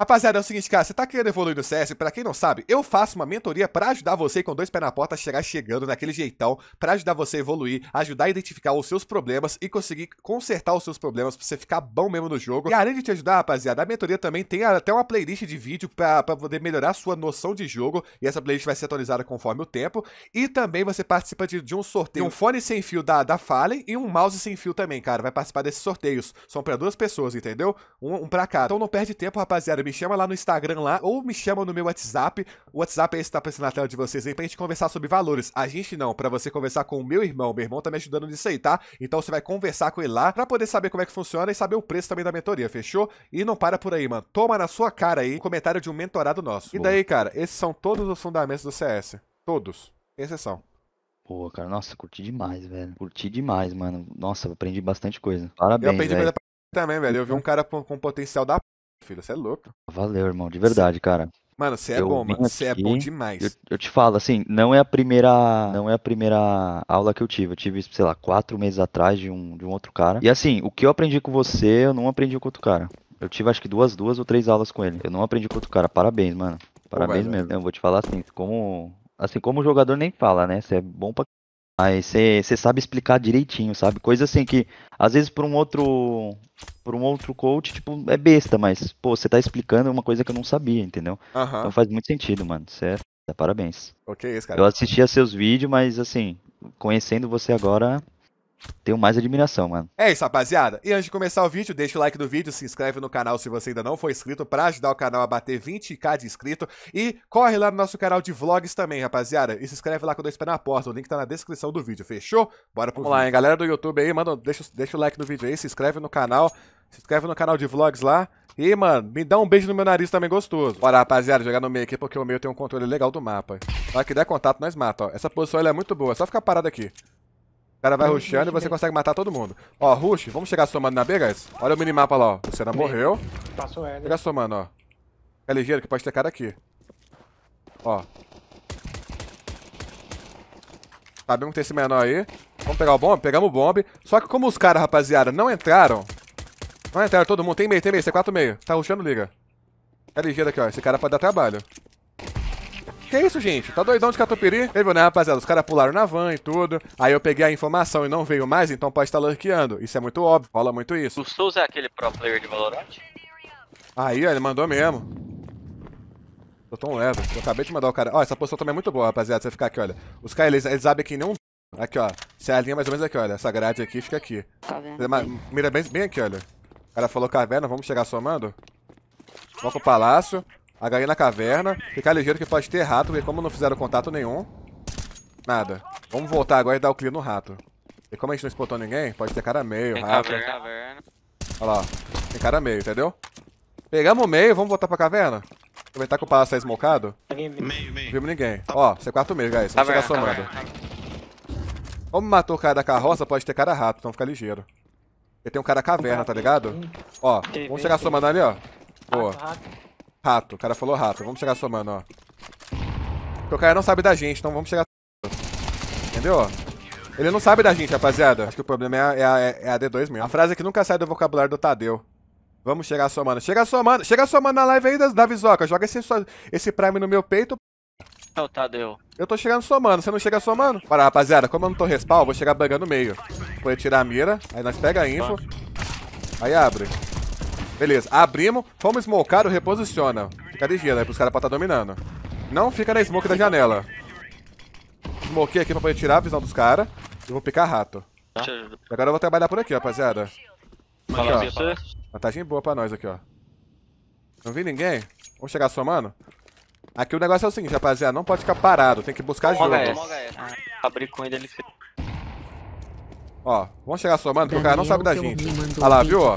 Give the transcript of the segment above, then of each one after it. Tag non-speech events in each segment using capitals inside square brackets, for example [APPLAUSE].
Rapaziada, é o seguinte, cara, você tá querendo evoluir no CS? Pra quem não sabe, eu faço uma mentoria pra ajudar você com dois pés na porta a chegar chegando naquele jeitão, pra ajudar você a evoluir, ajudar a identificar os seus problemas e conseguir consertar os seus problemas pra você ficar bom mesmo no jogo. E além de te ajudar, rapaziada, a mentoria também tem até uma playlist de vídeo pra, pra poder melhorar a sua noção de jogo, e essa playlist vai ser atualizada conforme o tempo. E também você participa de, de um sorteio, um fone sem fio da, da Fallen e um mouse sem fio também, cara, vai participar desses sorteios. São pra duas pessoas, entendeu? Um, um pra cada. Então não perde tempo, rapaziada, me me chama lá no Instagram lá, ou me chama no meu WhatsApp. O WhatsApp é esse que tá aparecendo na tela de vocês aí pra gente conversar sobre valores. A gente não, para você conversar com o meu irmão. Meu irmão tá me ajudando nisso aí, tá? Então você vai conversar com ele lá para poder saber como é que funciona e saber o preço também da mentoria, fechou? E não para por aí, mano. Toma na sua cara aí comentário de um mentorado nosso. Boa. E daí, cara, esses são todos os fundamentos do CS. Todos. Exceção. Pô, cara, nossa, curti demais, velho. Curti demais, mano. Nossa, aprendi bastante coisa. Parabéns, Eu aprendi velho. coisa pra... também, velho. Eu vi um cara com, com potencial da filho, você é louco. Valeu, irmão, de verdade, cê... cara. Mano, você é bom, mano. Você é bom demais. Eu, eu, te falo, assim, não é a primeira. Não é a primeira aula que eu tive. Eu tive, sei lá, quatro meses atrás de um, de um outro cara. E assim, o que eu aprendi com você, eu não aprendi com outro cara. Eu tive acho que duas, duas ou três aulas com ele. Eu não aprendi com outro cara. Parabéns, mano. Parabéns Pô, mesmo. Eu vou te falar assim, como. Assim como o jogador nem fala, né? Você é bom pra mas você sabe explicar direitinho, sabe? Coisa assim que, às vezes, por um outro. Por um outro coach, tipo, é besta, mas, pô, você tá explicando uma coisa que eu não sabia, entendeu? Uhum. Então faz muito sentido, mano. Certo? É, é parabéns. Ok, isso, cara. Eu assistia seus vídeos, mas assim, conhecendo você agora, tenho mais admiração, mano. É isso, rapaziada. E antes de começar o vídeo, deixa o like do vídeo, se inscreve no canal se você ainda não for inscrito, para ajudar o canal a bater 20k de inscrito. E corre lá no nosso canal de vlogs também, rapaziada. E se inscreve lá com dois pés na porta. O link tá na descrição do vídeo, fechou? Bora pro Vamos vídeo. lá, hein? Galera do YouTube aí, mano, deixa, deixa o like no vídeo aí, se inscreve no canal. Se inscreve no canal de vlogs lá. E, mano, me dá um beijo no meu nariz também gostoso. Bora, rapaziada, jogar no meio aqui, porque o meio tem um controle legal do mapa. Só que der contato, nós mata, ó. Essa posição, é muito boa. É só ficar parado aqui. O cara vai não, rushando e você consegue matar todo mundo. Ó, rush, vamos chegar somando na B, guys? Olha o minimapa lá, ó. Você não morreu. Passou ele. Chega somando, ó. É ligeiro que pode ter cara aqui. Ó. Sabemos tá que tem esse menor aí. Vamos pegar o bomb? Pegamos o bomb. Só que como os caras, rapaziada, não entraram... Não entraram todo mundo. Tem meio, tem meio. C4 é meio. Tá rushando, liga. É ligeiro aqui, ó. Esse cara pode dar trabalho. Que é isso, gente? Tá doidão de catupiry? Teve, né, rapaziada? Os caras pularam na van e tudo. Aí eu peguei a informação e não veio mais, então pode estar tá lurkeando. Isso é muito óbvio, rola muito isso. O Souza é aquele pro player de Valorant? Aí, ó, ele mandou mesmo. Tô tão leve. Eu acabei de mandar o cara. Ó, essa posição também é muito boa, rapaziada. Você ficar aqui, olha. Os caras, eles, eles abrem aqui nem um. [LAUGHS] Aqui, ó. Você é alinha mais ou menos aqui, olha. Essa grade aqui fica aqui. Tá vendo? Mira bem, bem aqui, olha. O cara falou caverna, vamos chegar somando. Vamos pro palácio. HE na caverna. Ficar ligeiro que pode ter rato, porque como não fizeram contato nenhum... Nada. Vamos voltar agora e dar o clear no rato. E como a gente não explotou ninguém, pode ter cara meio, tem rato. Caverna. caverna. Olha lá, tem cara meio, entendeu? Pegamos o meio, vamos voltar pra caverna? Aproveitar que o palácio é tá smocado. Meio, meio. Vimos ninguém. Ó, C4 meio, guys. Vamos chegar somando. Como matou o cara da carroça, pode ter cara rato, então fica ligeiro. Porque tem um cara caverna, tá ligado? Ó, vamos chegar somando ali, ó. Boa. Rato, o cara falou rato. Vamos chegar somando, ó. Porque o cara não sabe da gente, então vamos chegar... Entendeu? Ele não sabe da gente, rapaziada. Acho que o problema é a, é, é a D2 mesmo. A frase que nunca sai do vocabulário do Tadeu. Vamos chegar somando. Chega somando. Chega somando na live aí da, da Visoca. Joga esse, esse Prime no meu peito. o Tadeu. Eu tô chegando somando. Você não chega somando? Bora, rapaziada. Como eu não tô respawn, vou chegar bugando no meio. Vou tirar a mira. Aí nós pega a info. Aí abre. Beleza, abrimos, fomos o reposiciona. Fica ligeiro aí pros caras pra estar tá dominando. Não fica na smoke da janela. Smokei aqui pra poder tirar a visão dos caras. E vou picar rato. Tá? Agora eu vou trabalhar por aqui, rapaziada. Aqui, ó. Vantagem boa pra nós aqui, ó. Não vi ninguém? Vamos chegar somando? Aqui o negócio é o seguinte, rapaziada. Não pode ficar parado, tem que buscar ajuda. Ah, abri com ele, ele Ó, vamos chegar somando, porque o cara não sabe da gente. Olha lá, viu, ó.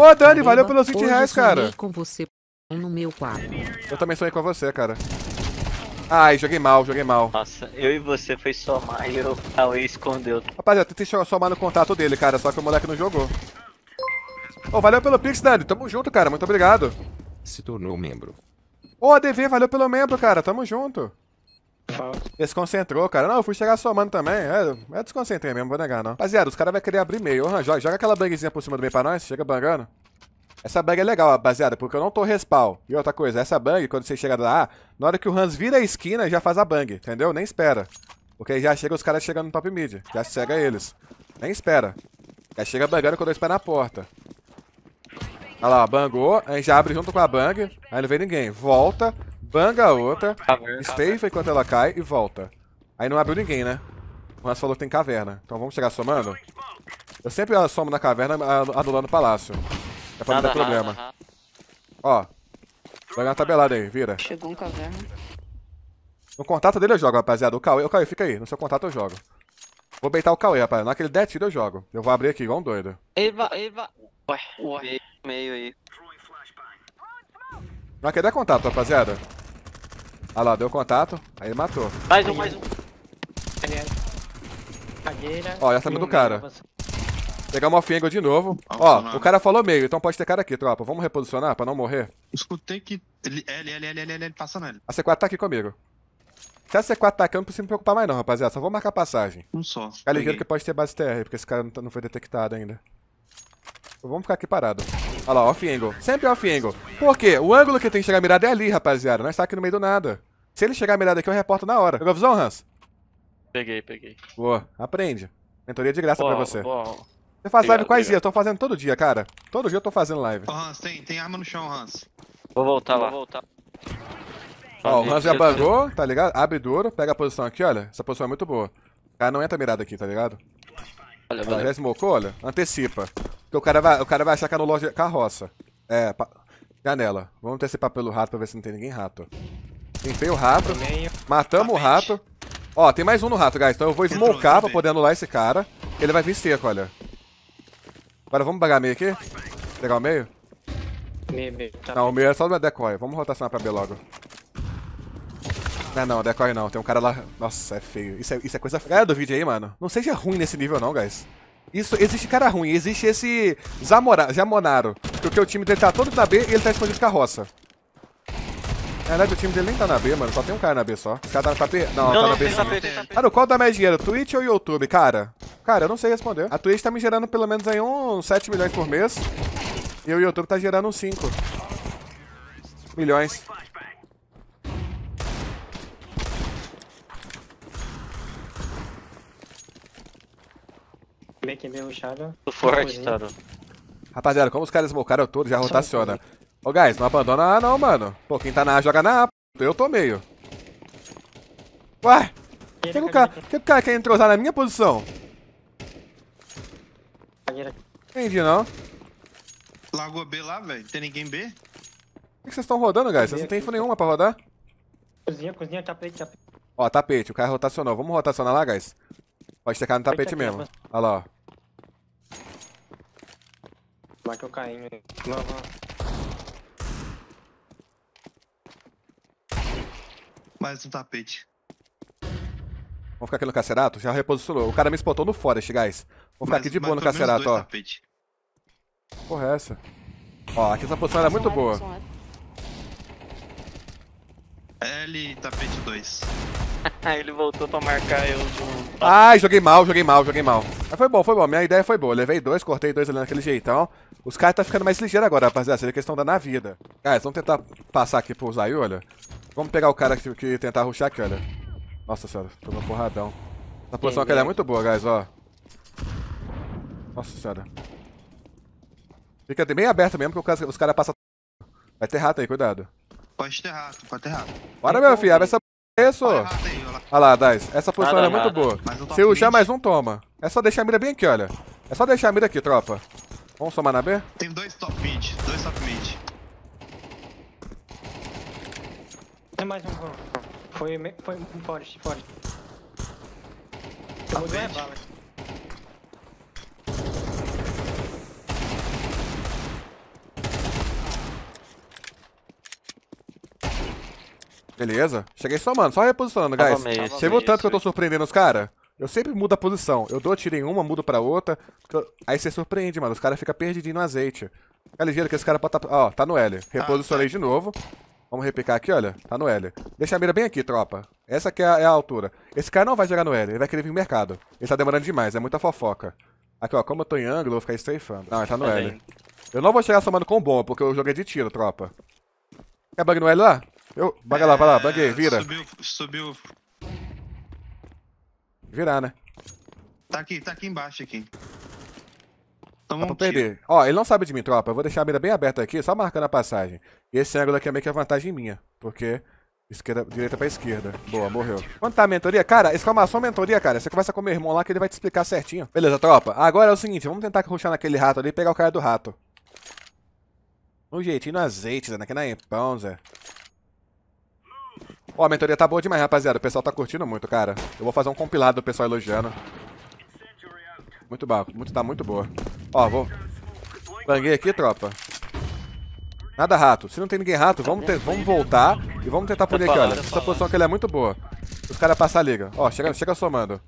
Ô, Dani, valeu pelos 20 reais, cara. com você no meu quarto. Eu também sonhei com você, cara. Ai, joguei mal, joguei mal. Nossa, eu e você foi somar e o Cauê escondeu. Rapaziada, tentei somar no contato dele, cara, só que o moleque não jogou. Ô, oh, valeu pelo Pix, Dani. Tamo junto, cara. Muito obrigado. Se tornou membro. Ô, oh, ADV, valeu pelo membro, cara. Tamo junto. Desconcentrou, cara. Não, eu fui chegar somando também. É, eu é desconcentrei mesmo, vou negar, não. Rapaziada, os caras vão querer abrir meio. Uhum, joga, joga aquela bangzinha por cima do meio pra nós. Chega bangando. Essa bang é legal, rapaziada, porque eu não tô respawn. E outra coisa, essa bang, quando você chega lá, na hora que o Hans vira a esquina, já faz a bang, entendeu? Nem espera. Porque já chega os caras chegando no top mid. Já cega eles. Nem espera. Já chega bangando quando dois pés na porta. Olha lá, bangou. Aí já abre junto com a bang. Aí não vem ninguém. Volta. Banga a outra, tá tá stave enquanto ela cai e volta. Aí não abriu ninguém, né? O Hans falou que tem caverna. Então vamos chegar somando? Eu sempre somo na caverna anulando o palácio. É pra não dar problema. Ó, vai ganhar uma tabelada aí, vira. Chegou um caverna. No contato dele eu jogo, rapaziada. O Cauê, o Cauê, fica aí. No seu contato eu jogo. Vou beitar o Cauê, rapaz. Na hora que ele der tiro, eu jogo. Eu vou abrir aqui, igual um doido. Eva, Eva. Ué, ué. Meio aí. Na hora que ele der contato, rapaziada. Olha lá, deu contato, aí ele matou. Mais um, mais um. Cadeira. Ó, já saiu do cara. Pegar uma Fiengo de novo. Ah, Ó, o cara falou meio, então pode ter cara aqui, tropa. Vamos reposicionar pra não morrer? Escutei que. L, L, L, L, L, L, passando ele. A C4 tá aqui comigo. Se a C4 tá aqui, eu não preciso me preocupar mais, não, rapaziada. Só vou marcar passagem. Um só. Fica ligeiro que pode ter base TR, porque esse cara não, tá- não foi detectado ainda. vamos ficar aqui parado. Olha lá, off angle. Sempre off angle. Por quê? O ângulo que tem que chegar mirado é ali, rapaziada. Nós tá aqui no meio do nada. Se ele chegar melhor daqui, eu reporto na hora. Pegou a visão, Hans? Peguei, peguei. Boa, aprende. Mentoria de graça boa, pra você. Boa. Você faz obrigado, live quais dias? Eu tô fazendo todo dia, cara. Todo dia eu tô fazendo live. Ô, oh, Hans, tem, tem arma no chão, Hans. Vou voltar Vou lá. voltar. Ó, o Hans já bangou, tá ligado? Abre duro, pega a posição aqui, olha. Essa posição é muito boa. O cara não entra mirado aqui, tá ligado? Olha, olha. Já smocou, olha. Antecipa. Porque o cara vai, o cara vai achar que é no loja carroça. É, janela. Vamos antecipar pelo rato pra ver se não tem ninguém rato. Limpei o rato. Tá Matamos tá o rato. Ó, tem mais um no rato, guys. Então eu vou smocar pra poder anular esse cara. Ele vai vir seco, olha. Agora vamos bagar meio aqui. Pegar o meio? Meio, meio. Tá não, meio. o meio é só meu decoy. Vamos rotacionar pra B logo. Não, é não, decoy não. Tem um cara lá... Nossa, é feio. Isso é, isso é coisa feia do vídeo aí, mano. Não seja ruim nesse nível não, guys. Isso, existe cara ruim. Existe esse Zamora, Zamonaro, Porque o time dele tá todo na B e ele tá escondido de carroça. É, na né, verdade, o time dele nem tá na B, mano. Só tem um cara na B só. Os caras tá na B? Não, não, tá na B sim. Mano, qual dá mais dinheiro? Twitch ou YouTube? Cara, cara, eu não sei responder. A Twitch tá me gerando pelo menos aí uns 7 milhões por mês. E o YouTube tá gerando uns 5 milhões. Meio que meio chave. Tô forte, Taro. Rapaziada, como os caras smocaram tudo, já rotaciona. Ô, guys, não abandona A não, mano. Pô, quem tá na A joga na A. Eu tô meio. Ué? Por que, o cara, que o cara quer entrosar na minha posição? Entendi, não. Lagou B lá, velho. Tem ninguém B? O que vocês estão rodando, guys? Vocês não tem info nenhuma pra rodar? Cozinha, cozinha, tapete, tapete. Ó, tapete. O cara rotacionou. Vamos rotacionar lá, guys? Pode checar no tapete mesmo. Olha lá, ó. Vai que eu caí, não. Mais um tapete. Vamos ficar aqui no cacerato? Já reposicionou. O cara me espantou no forest, guys. Vamos ficar mas, aqui de boa no cacerato, ó. Tapete. Porra, é essa? Ó, aqui essa posição era muito boa. L tapete 2. [LAUGHS] ele voltou pra marcar eu de um. Ai, joguei mal, joguei mal, joguei mal. Mas foi bom, foi bom. Minha ideia foi boa. levei dois, cortei dois ali naquele jeitão. Os caras tá ficando mais ligeiros agora, rapaziada. Seria é questão da na vida. Guys, vamos tentar passar aqui pro Zay, olha. Vamos pegar o cara que, que tentar ruxar aqui, olha. Nossa senhora, tomou porradão. Essa posição aqui é muito boa, guys, ó. Nossa senhora. Fica bem aberto mesmo, que os caras passam... Vai ter rato aí, cuidado. Pode ter rato, pode ter rato. Bora, meu filho, abre essa... Isso! Olha ah lá, Dais. Essa posição nada, é muito nada. boa. Se ruxar mais um, toma. É só deixar a mira bem aqui, olha. É só deixar a mira aqui, tropa. Vamos somar na B? Tem dois top mid, dois top mid. É mais um clone. Foi, foi um forest, forest. Eu vou ganhar bala. Beleza. Cheguei só, mano. Só reposicionando, guys. Novamente, Você viu tanto que eu tô surpreendendo os caras? Eu sempre mudo a posição. Eu dou tiro em uma, mudo pra outra. Aí você surpreende, mano. Os caras ficam perdidinhos no azeite. Fica ligeiro que esse cara pode tá... Ó, tá no L. Ah, Reposicionei ah, tá. de novo. Vamos repicar aqui, olha. Tá no L. Deixa a mira bem aqui, tropa. Essa aqui é a, é a altura. Esse cara não vai jogar no L, ele vai querer vir no mercado. Ele tá demorando demais, é muita fofoca. Aqui, ó, como eu tô em ângulo, eu vou ficar strafando. Não, ele tá no tá L. Eu não vou chegar somando com bomba, porque eu joguei de tiro, tropa. Quer bug no L lá? Eu... Baga é... lá, vai lá, buguei, é, vira. Subiu, subiu. Virar, né? Tá aqui, tá aqui embaixo, aqui. Toma tá pra perder. Tiro. Ó, ele não sabe de mim, tropa. Eu vou deixar a mira bem aberta aqui, só marcando a passagem. E esse ângulo aqui é meio que a vantagem minha, porque... Esquerda, direita pra esquerda. Boa, morreu. Quanto tá a mentoria? Cara, exclamação mentoria, cara. Você conversa com meu irmão lá que ele vai te explicar certinho. Beleza, tropa. Agora é o seguinte, vamos tentar ruxar naquele rato ali e pegar o cara do rato. Um jeitinho no azeite, Zé. Né? Aqui na empão, é Zé. Ó, a mentoria tá boa demais, rapaziada. O pessoal tá curtindo muito, cara. Eu vou fazer um compilado do pessoal elogiando. Muito bom, Muito, tá muito boa. Ó, vou... Banguei aqui, tropa. Nada rato. Se não tem ninguém rato, vamos, ter, vamos voltar e vamos tentar punir aqui, olha. Essa posição aqui é muito boa. Os caras passam a liga. Ó, chega, chega somando.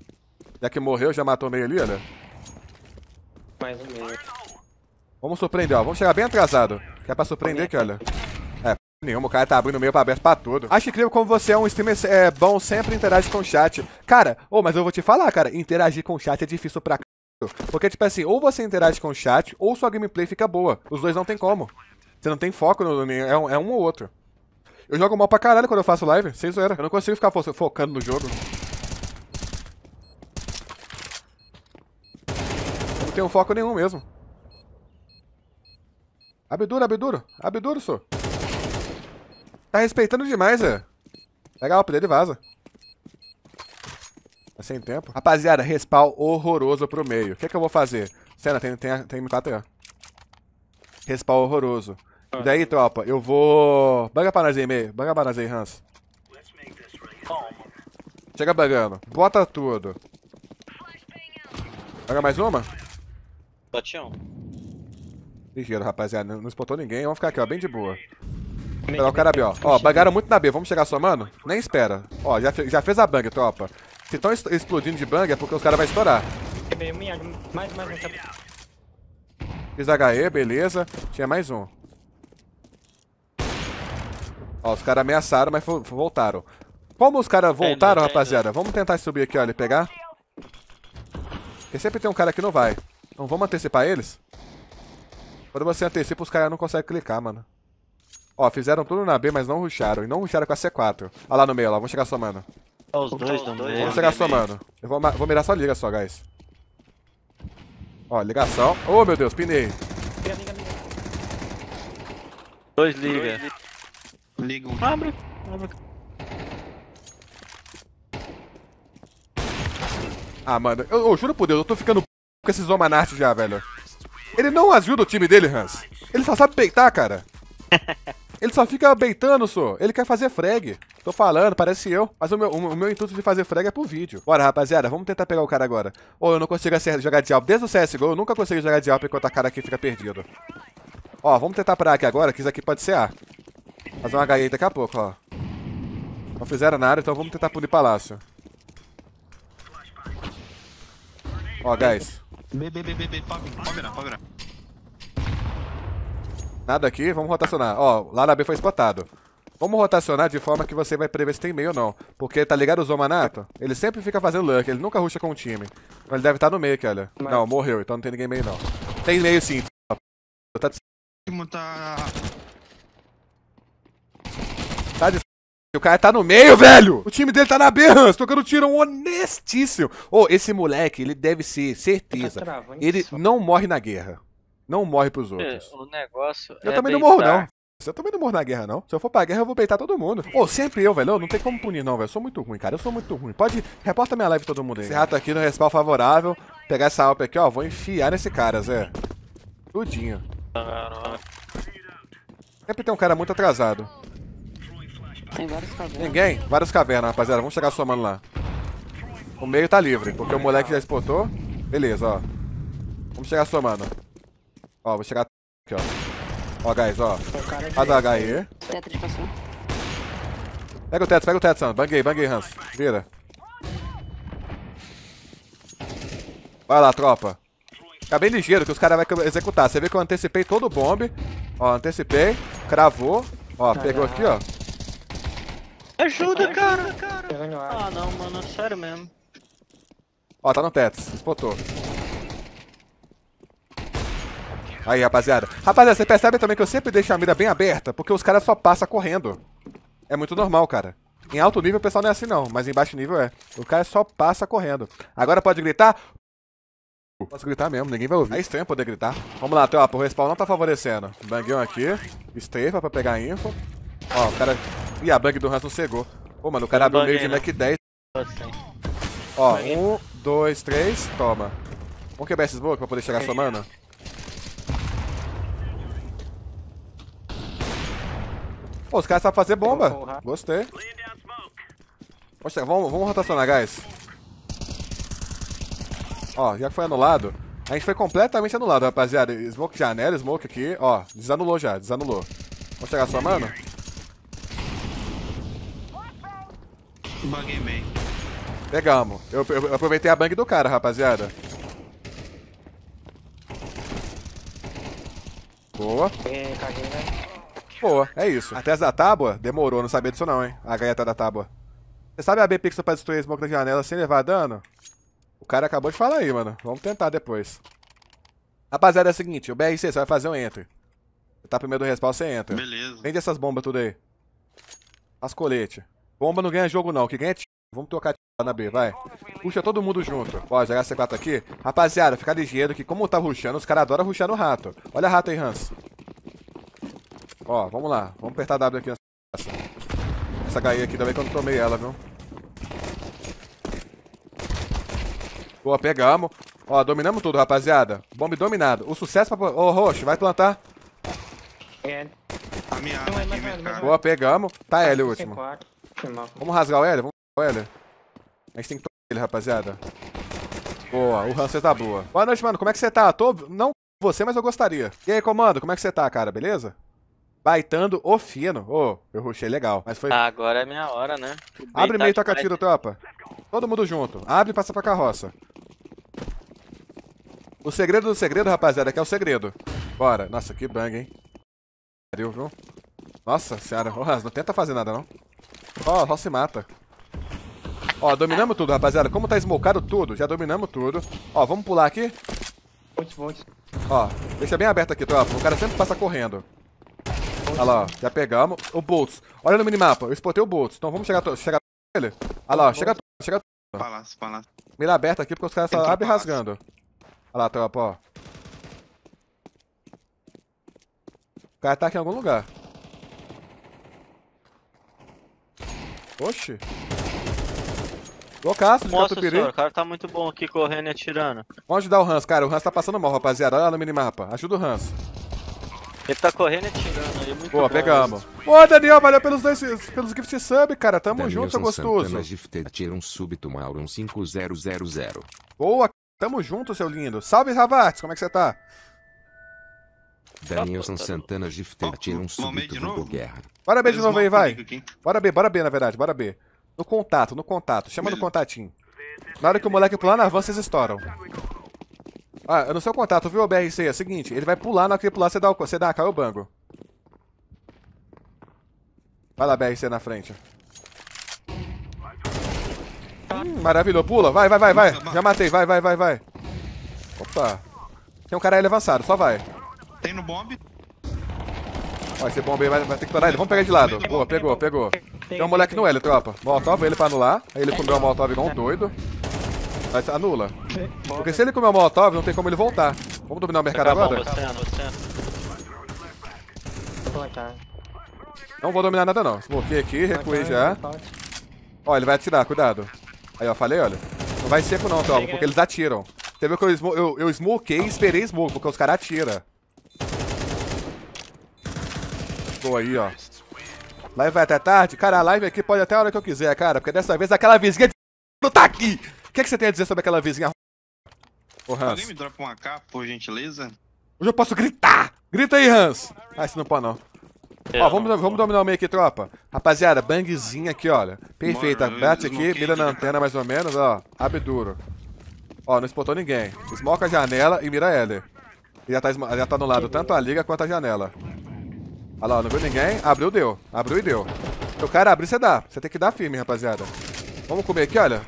Já que morreu, já matou meio ali, olha. Mais um meio. Vamos surpreender, ó. Vamos chegar bem atrasado. Que é pra surpreender aqui, olha. É, nenhuma. O cara tá abrindo meio pra aberto pra tudo. Acho incrível como você é um streamer é, bom, sempre interage com o chat. Cara, ô, oh, mas eu vou te falar, cara. Interagir com o chat é difícil pra porque, tipo assim, ou você interage com o chat, ou sua gameplay fica boa. Os dois não tem como. Você não tem foco no. no é, um, é um ou outro. Eu jogo mal pra caralho quando eu faço live, sem zoeira. Eu não consigo ficar fo focando no jogo. não tenho foco nenhum mesmo. Abduro, abduro. Abduro, sou. Tá respeitando demais, é. Pega a up dele e vaza. Tá sem tempo. Rapaziada, respawn horroroso pro meio. O que, é que eu vou fazer? Cena, tem, tem, tem M4 aí, Respawn horroroso. Ah. E daí, tropa, eu vou... Banga pra nós aí, meio. Banga pra nós aí, Hans. Chega bagando. Bota tudo. Banga mais uma? Batião. Ligeiro, rapaziada. Não, não espotou ninguém. Vamos ficar aqui, ó. Bem de boa. Pegar o cara B, ó. Ó, bagaram muito na B. Vamos chegar somando? Nem espera. Ó, já, fe já fez a bang, tropa. Se estão explodindo de bang é porque os caras vão estourar. É mais, mais, mais. Fiz HE, beleza. Tinha mais um. Ó, os caras ameaçaram, mas voltaram. Como os caras voltaram, rapaziada, vamos tentar subir aqui, olha, e pegar. Porque sempre tem um cara que não vai. Então vamos antecipar eles? Quando você antecipa, os caras não conseguem clicar, mano. Ó, fizeram tudo na B, mas não rusharam. E não rusharam com a C4. Ó lá no meio, ó. Vamos chegar somando. Os dois, os dois. Vamos chegar mano. Eu vou, vou mirar só liga só, guys. Ó, ligação. Ô, oh, meu Deus, pinei. Liga, liga, liga. Dois liga. Liga um. Abre. Ah, mano, eu, eu, juro por Deus, eu tô ficando p... com esses homanastes já, velho. Ele não ajuda o time dele, Hans. Ele só sabe peitar, cara. [LAUGHS] Ele só fica beitando, só. Ele quer fazer frag. Tô falando, parece eu. Mas o meu, o meu intuito de fazer frag é pro vídeo. Bora, rapaziada, vamos tentar pegar o cara agora. Ou oh, eu não consigo jogar de alp. Desde o CSGO, eu nunca consigo jogar de alp enquanto a cara aqui fica perdido. Ó, vamos tentar parar aqui agora, que isso aqui pode ser A. Fazer uma HE daqui a pouco, ó. Não fizeram nada, então vamos tentar pulir palácio. Ó, guys. B, B, B, B, B, pop, pop, Nada aqui, vamos rotacionar. Ó, lá na B foi spotado. Vamos rotacionar de forma que você vai prever se tem meio ou não. Porque, tá ligado o Zomanato? Ele sempre fica fazendo luck, ele nunca ruxa com o time. Então ele deve estar tá no meio aqui, olha. Mas... Não, morreu, então não tem ninguém meio não. Tem meio sim. Tá de... Tá... Tá de... O cara tá no meio, velho! O time dele tá na B, Hans, tocando tiro honestíssimo. Ô, oh, esse moleque, ele deve ser, certeza. Tá ele não morre na guerra. Não morre pros é, outros. O negócio. Eu é também não morro, não. Eu também não morro na guerra, não. Se eu for pra guerra, eu vou peitar todo mundo. Ô, oh, sempre eu, velho. Não tem como punir, não, velho. Eu sou muito ruim, cara. Eu sou muito ruim. Pode. Reporta minha live todo mundo aí. Esse rato aqui no respawn favorável. Pegar essa alp aqui, ó. Vou enfiar nesse cara, Zé. Tudinho. Caraca. Sempre tem um cara muito atrasado. Tem vários cavernas. Ninguém? Vários cavernas, rapaziada. Vamos chegar somando lá. O meio tá livre, porque o moleque já exportou. Beleza, ó. Vamos chegar somando. Ó, vou chegar aqui, ó. Ó, guys, ó. Adaga aí. HE. Pega o teto, pega o teto, Sam. Banguei, banguei, Hans. Vira. Vai lá, tropa. Fica bem ligeiro que os caras vão executar. Você vê que eu antecipei todo o bombe. Ó, antecipei. Cravou. Ó, pegou aqui, ó. Ajuda, cara, Ah, não, mano. Sério mesmo. Ó, tá no teto. Espotou. Aí, rapaziada. Rapaziada, você percebe também que eu sempre deixo a mira bem aberta, porque os caras só passam correndo. É muito normal, cara. Em alto nível o pessoal não é assim não, mas em baixo nível é. O cara só passa correndo. Agora pode gritar? Posso gritar mesmo, ninguém vai ouvir. É estranho poder gritar. Vamos lá, Teopa, o respawn não tá favorecendo. Banguinho aqui, estefa pra pegar info. Ó, o cara... Ih, a bang do Hans não cegou. Pô, mano, o cara abriu meio de né? Mac 10. Ó, um, dois, três, toma. Vamos quebrar esses blocos pra poder chegar somando? Pô, os caras sabem fazer bomba. Gostei. Poxa, vamos, vamos rotacionar, guys. Ó, já que foi anulado, a gente foi completamente anulado, rapaziada. Smoke janela, smoke aqui. Ó, desanulou já, desanulou. Vamos chegar só, mano? Buguei bem. Pegamos. Eu, eu, eu, aproveitei a bang do cara, rapaziada. Boa. Tem, caguei, né? Boa, é isso. A testa da tábua demorou, não sabia disso não, hein? A gaita da tábua. Você sabe abrir pixel pra destruir smoke da janela sem levar dano? O cara acabou de falar aí, mano. Vamos tentar depois. Rapaziada, é o seguinte. O BRC, você vai fazer um enter. Você tá primeiro do respawn, você entra. Beleza. Vende essas bombas tudo aí. As colete. Bomba não ganha jogo não, que ganha t... Vamos trocar t... na B, vai. Puxa todo mundo junto. Ó, jogar C4 aqui. Rapaziada, fica ligeiro que como tá rushando, os caras adoram ruxar no rato. Olha rato aí, Hans. Ó, vamos lá. Vamos apertar W aqui nessa. Essa HE aqui também que eu não tomei ela, viu? Boa, pegamos. Ó, dominamos tudo, rapaziada. Bombe dominado. O sucesso pra... Ô, Roxo, vai plantar. É. A minha arma é aqui, Boa, pegamos. Tá L o último. Vamos rasgar o L? Vamos rasgar o L. A gente tem que tomar ele, rapaziada. Boa, o Hanser tá boa. Boa noite, mano. Como é que você tá? Tô... Não você, mas eu gostaria. E aí, comando, como é que você tá, cara? Beleza? Baitando o fino. Ô, oh, eu rushei legal. Mas foi. Ah, agora é minha hora, né? Abre meio toca tiro, tropa. Todo mundo junto. Abre e passa pra carroça. O segredo do segredo, rapaziada, é que é o segredo. Bora. Nossa, que bang, hein? Pariu, viu? Nossa senhora. não tenta fazer nada, não. Ó, oh, só se mata. Ó, oh, dominamos tudo, rapaziada. Como tá esmocado tudo, já dominamos tudo. Ó, oh, vamos pular aqui? Ponte, ponte. Ó, deixa bem aberto aqui, tropa. O cara sempre passa correndo. Olha lá, já pegamos. O Boltz. Olha no minimapa, eu spotei o Boltz. Então vamos chegar chega ele. Olha lá, chega chega Palácio, palácio. Mira aberta aqui porque os caras só abrem rasgando. Olha lá, tropa, ó. O cara tá aqui em algum lugar. Oxi. Loucaço de Nossa, senhora, o cara tá muito bom aqui correndo e atirando. Vamos ajudar o Hans, cara. O Hans tá passando mal, rapaziada. Olha lá no minimapa. Ajuda o Hans. Ele tá correndo e tirando aí, muito Boa, pegamos. Ô, Daniel, valeu pelos dois pelos gift sub, cara. Tamo junto, seu gostoso. Santana, é tira um súbito, Mauron 5000. Boa, tamo junto, seu lindo. Salve, Ravartes, como é que você tá? Danielson tá, tá, tá. Santana Gifted tira um súbito Google Guerra. Bora B de novo aí, vai. Bora B, bora B, na verdade, bora B. No contato, no contato. Chama no contatinho. Na hora que o moleque pular na van, vocês estouram. Ah, eu não sei o contato, viu, BRC? É o seguinte, ele vai pular, na hora que ele pular, você dá, o, você dá a o bango. Vai lá, BRC na frente. Hum, maravilhoso, pula, vai, vai, vai, vai. Já matei, vai, vai, vai, vai. Opa. Tem um cara ele avançado, só vai. Tem no bomb. Ó, esse bomb aí vai, vai ter que parar ele. Vamos pegar de lado. Boa, pegou, pegou. Tem um moleque no L, tropa. Molotov ele pra anular. Aí ele comeu a molotov igual um doido. Mas anula. Porque né? se ele comer o Molotov, não tem como ele voltar. Vamos dominar o mercado agora? Não vou dominar nada não. Smoquei aqui, recuei já. Ó, ele vai atirar, cuidado. Aí, ó, falei, olha. Não vai seco não, Tom, porque eles atiram. Você viu que eu, eu, eu smokei e esperei smoke, porque os caras atiram. Boa aí, ó. Live vai até tarde? Cara, a live aqui pode até a hora que eu quiser, cara. Porque dessa vez aquela vizinha de tá aqui! O que, é que você tem a dizer sobre aquela vizinha? Ô, Hans. Alguém me dropa um AK, por gentileza? Hoje eu posso gritar! Grita aí, Hans! Ah, se não pode não. É, ó, vamos, vamos dominar o meio aqui, tropa. Rapaziada, bangzinha aqui, olha. Perfeita. Mano, Bate aqui, mira na antena mais ou menos, ó. Abre duro. Ó, não espotou ninguém. Esmoca a janela e mira ela. E já tá, já tá no lado tanto a liga quanto a janela. Olha lá, não viu ninguém? Abriu, deu. Abriu e deu. Se o cara abrir, você dá. Você tem que dar firme, rapaziada. Vamos comer aqui, olha.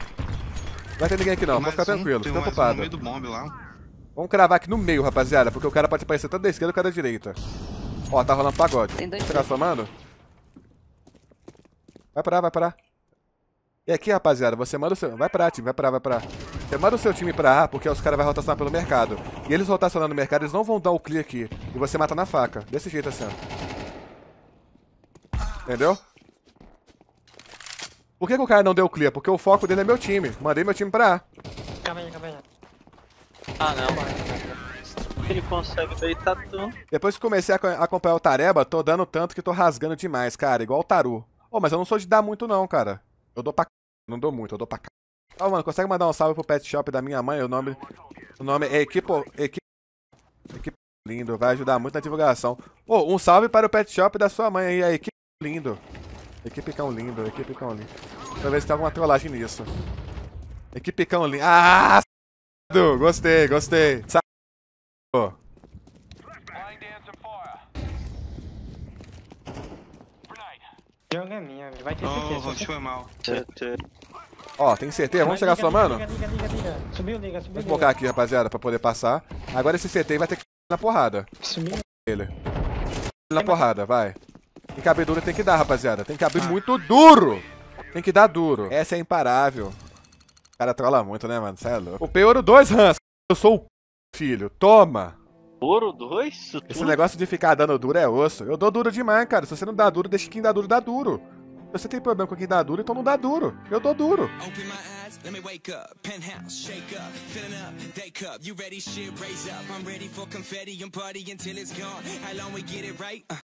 Não vai ter ninguém aqui não, pode ficar um, tranquilo, fica ocupado. Um no meio do lá. Vamos cravar aqui no meio, rapaziada, porque o cara pode aparecer tanto da esquerda quanto da direita. Ó, tá rolando pagode. Tem dois. Será tá somando? Vai parar, vai parar. E aqui, rapaziada, você manda o seu... Vai parar, time, vai parar, vai parar. Você manda o seu time pra A, porque os caras vão rotacionar pelo mercado. E eles rotacionando no mercado, eles não vão dar o clear aqui. E você mata na faca. Desse jeito assim, ó. Entendeu? Por que, que, o cara não deu clear? Porque o foco dele é meu time. Mandei meu time pra A. Calma aí, calma aí. Ah, não. mano. Ele consegue deitar tá tudo. Depois que comecei a acompanhar o Tareba, tô dando tanto que tô rasgando demais, cara. Igual o Taru. Oh, mas eu não sou de dar muito não, cara. Eu dou pra c... Não dou muito, eu dou pra c... Ó, oh, mano, consegue mandar um salve pro pet shop da minha mãe? O nome... O nome é Equipo... Equipo... Equipo lindo. Vai ajudar muito na divulgação. Ô, oh, um salve para o pet shop da sua mãe aí. A equipe lindo. Equipe cão lindo, equipe cão lindo. Pra ver se tem alguma trollagem nisso. Equipe cão ali. Ah! Gostei, gostei. Sa Joga é minha, vai ter você foi mal. Ó, tem CT, vamos chegar sua mano? Liga, liga, liga. Subiu, liga, subiu. Vou aqui, rapaziada, pra poder passar. Agora esse CT vai ter que na porrada. Sumiu? Ele. Na porrada, vai. Tem que abrir duro, tem que dar, rapaziada. Tem que abrir ah. muito duro. Tem que dar duro. Essa é imparável. O cara trola muito, né, mano? Você é louco. O Peouro 2, Hans. Eu sou o filho. Toma. Ouro 2? Esse negócio de ficar dando duro é osso. Eu dou duro demais, cara. Se você não dá duro, deixa quem dá duro dá duro. Se você tem problema com quem dá duro, então não dá duro. Eu dou duro. Open